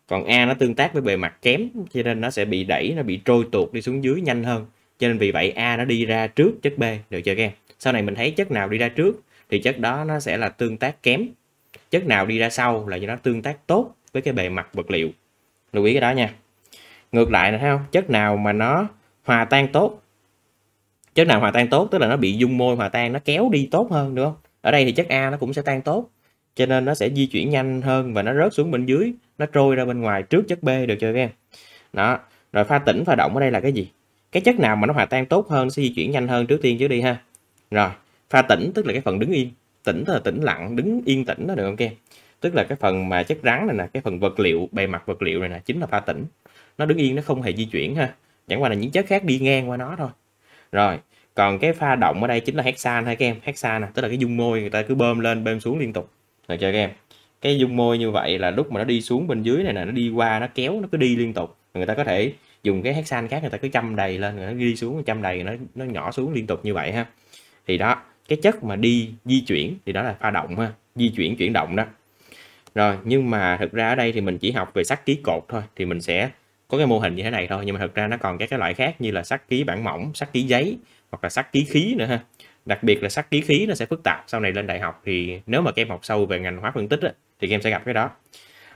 còn a nó tương tác với bề mặt kém cho nên nó sẽ bị đẩy nó bị trôi tuột đi xuống dưới nhanh hơn cho nên vì vậy a nó đi ra trước chất b được chưa các em sau này mình thấy chất nào đi ra trước thì chất đó nó sẽ là tương tác kém chất nào đi ra sau là do nó tương tác tốt với cái bề mặt vật liệu lưu ý cái đó nha ngược lại là thấy không chất nào mà nó hòa tan tốt chất nào hòa tan tốt tức là nó bị dung môi hòa tan nó kéo đi tốt hơn đúng không ở đây thì chất a nó cũng sẽ tan tốt cho nên nó sẽ di chuyển nhanh hơn và nó rớt xuống bên dưới nó trôi ra bên ngoài trước chất b được chưa các em đó rồi pha tĩnh pha động ở đây là cái gì cái chất nào mà nó hòa tan tốt hơn sẽ di chuyển nhanh hơn trước tiên chứ đi ha rồi pha tĩnh tức là cái phần đứng yên tĩnh tức là tĩnh lặng đứng yên tĩnh đó được không các em tức là cái phần mà chất rắn này nè cái phần vật liệu bề mặt vật liệu này nè chính là pha tĩnh nó đứng yên nó không hề di chuyển ha chẳng qua là những chất khác đi ngang qua nó thôi rồi còn cái pha động ở đây chính là hexan ha các em hexan nè à, tức là cái dung môi người ta cứ bơm lên bơm xuống liên tục được chơi các em cái dung môi như vậy là lúc mà nó đi xuống bên dưới này nè nó đi qua nó kéo nó cứ đi liên tục người ta có thể dùng cái hexan khác người ta cứ châm đầy lên nó đi xuống châm đầy nó nó nhỏ xuống liên tục như vậy ha thì đó cái chất mà đi di chuyển thì đó là pha động ha di chuyển chuyển động đó rồi nhưng mà thực ra ở đây thì mình chỉ học về sắc ký cột thôi thì mình sẽ có cái mô hình như thế này thôi nhưng mà thực ra nó còn các cái loại khác như là sắt ký bản mỏng sắt ký giấy hoặc là sắt ký khí nữa ha đặc biệt là sắt ký khí nó sẽ phức tạp sau này lên đại học thì nếu mà các em học sâu về ngành hóa phân tích á, thì các em sẽ gặp cái đó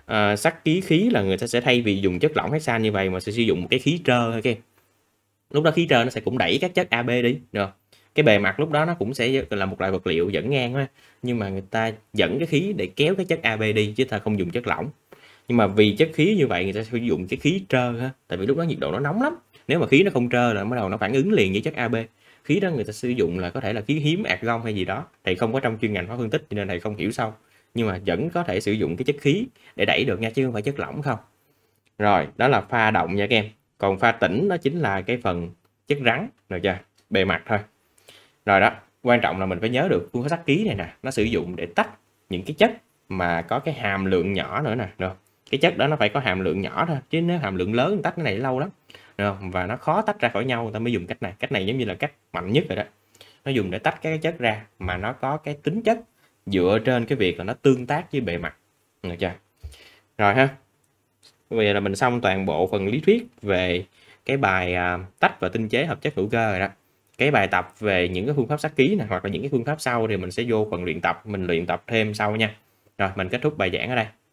à, sắt ký khí là người ta sẽ thay vì dùng chất lỏng hết san như vậy mà sẽ sử dụng một cái khí trơ thôi các em lúc đó khí trơ nó sẽ cũng đẩy các chất ab đi được cái bề mặt lúc đó nó cũng sẽ là một loại vật liệu dẫn ngang á nhưng mà người ta dẫn cái khí để kéo cái chất ab đi chứ ta không dùng chất lỏng nhưng mà vì chất khí như vậy người ta sử dụng cái khí trơ ha tại vì lúc đó nhiệt độ nó nóng lắm nếu mà khí nó không trơ là bắt đầu nó phản ứng liền với chất AB khí đó người ta sử dụng là có thể là khí hiếm argon hay gì đó thầy không có trong chuyên ngành hóa phân tích cho nên thầy không hiểu sâu nhưng mà vẫn có thể sử dụng cái chất khí để đẩy được nha chứ không phải chất lỏng không rồi đó là pha động nha các em còn pha tĩnh nó chính là cái phần chất rắn rồi chưa bề mặt thôi rồi đó quan trọng là mình phải nhớ được phương pháp sắc ký này nè nó sử dụng để tách những cái chất mà có cái hàm lượng nhỏ nữa nè được cái chất đó nó phải có hàm lượng nhỏ thôi chứ nếu hàm lượng lớn tách cái này lâu lắm và nó khó tách ra khỏi nhau người ta mới dùng cách này cách này giống như là cách mạnh nhất rồi đó nó dùng để tách cái chất ra mà nó có cái tính chất dựa trên cái việc là nó tương tác với bề mặt được chưa rồi ha bây giờ là mình xong toàn bộ phần lý thuyết về cái bài à, tách và tinh chế hợp chất hữu cơ rồi đó cái bài tập về những cái phương pháp sát ký này hoặc là những cái phương pháp sau thì mình sẽ vô phần luyện tập mình luyện tập thêm sau nha rồi mình kết thúc bài giảng ở đây